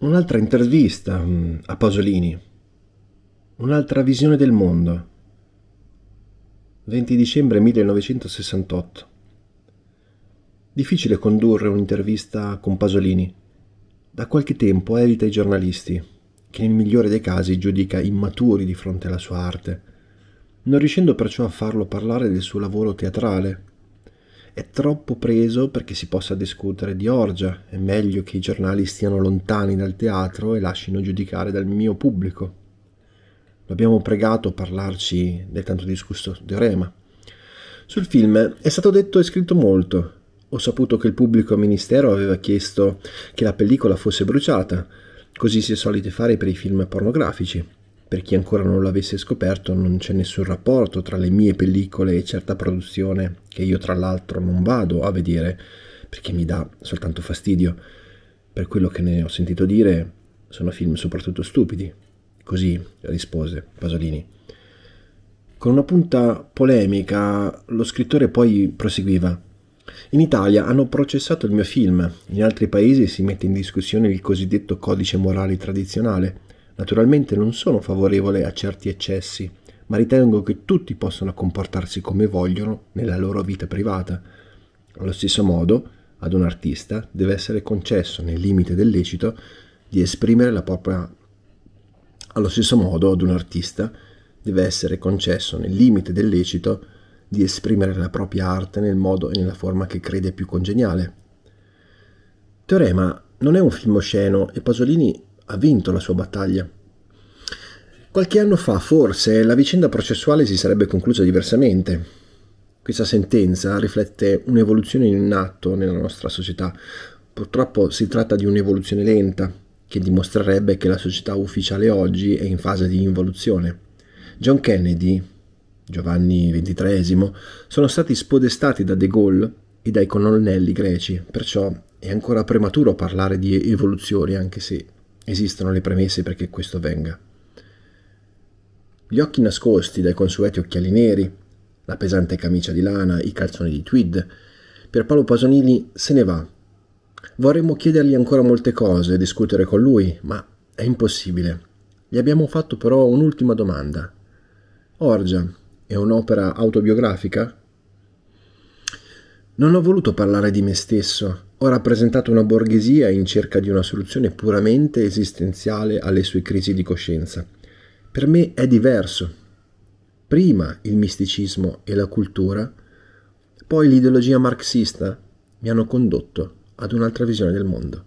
Un'altra intervista mm, a Pasolini. Un'altra visione del mondo. 20 dicembre 1968. Difficile condurre un'intervista con Pasolini. Da qualche tempo evita i giornalisti, che nel migliore dei casi giudica immaturi di fronte alla sua arte, non riuscendo perciò a farlo parlare del suo lavoro teatrale, è troppo preso perché si possa discutere di orgia, è meglio che i giornali stiano lontani dal teatro e lasciano giudicare dal mio pubblico. L'abbiamo pregato a parlarci del tanto discusso teorema. Sul film è stato detto e scritto molto. Ho saputo che il pubblico ministero aveva chiesto che la pellicola fosse bruciata, così si è soliti fare per i film pornografici. Per chi ancora non l'avesse scoperto, non c'è nessun rapporto tra le mie pellicole e certa produzione che io tra l'altro non vado a vedere perché mi dà soltanto fastidio. Per quello che ne ho sentito dire, sono film soprattutto stupidi. Così rispose Pasolini. Con una punta polemica, lo scrittore poi proseguiva. In Italia hanno processato il mio film, in altri paesi si mette in discussione il cosiddetto codice morale tradizionale. Naturalmente non sono favorevole a certi eccessi, ma ritengo che tutti possano comportarsi come vogliono nella loro vita privata. Allo stesso modo, ad un artista deve essere concesso, nel limite del lecito, di esprimere la propria... Allo stesso modo, ad un artista deve essere concesso, nel limite del lecito, di esprimere la propria arte nel modo e nella forma che crede più congeniale. Teorema non è un film osceno e Pasolini ha vinto la sua battaglia. Qualche anno fa, forse, la vicenda processuale si sarebbe conclusa diversamente. Questa sentenza riflette un'evoluzione in atto nella nostra società. Purtroppo si tratta di un'evoluzione lenta, che dimostrerebbe che la società ufficiale oggi è in fase di involuzione. John Kennedy, Giovanni XXIII, sono stati spodestati da De Gaulle e dai colonnelli greci, perciò è ancora prematuro parlare di evoluzioni, anche se esistono le premesse perché questo venga. Gli occhi nascosti dai consueti occhiali neri, la pesante camicia di lana, i calzoni di tweed, per Paolo Pasolini se ne va. Vorremmo chiedergli ancora molte cose, discutere con lui, ma è impossibile. Gli abbiamo fatto però un'ultima domanda. Orgia è un'opera autobiografica? Non ho voluto parlare di me stesso. Ho rappresentato una borghesia in cerca di una soluzione puramente esistenziale alle sue crisi di coscienza. Per me è diverso. Prima il misticismo e la cultura, poi l'ideologia marxista mi hanno condotto ad un'altra visione del mondo.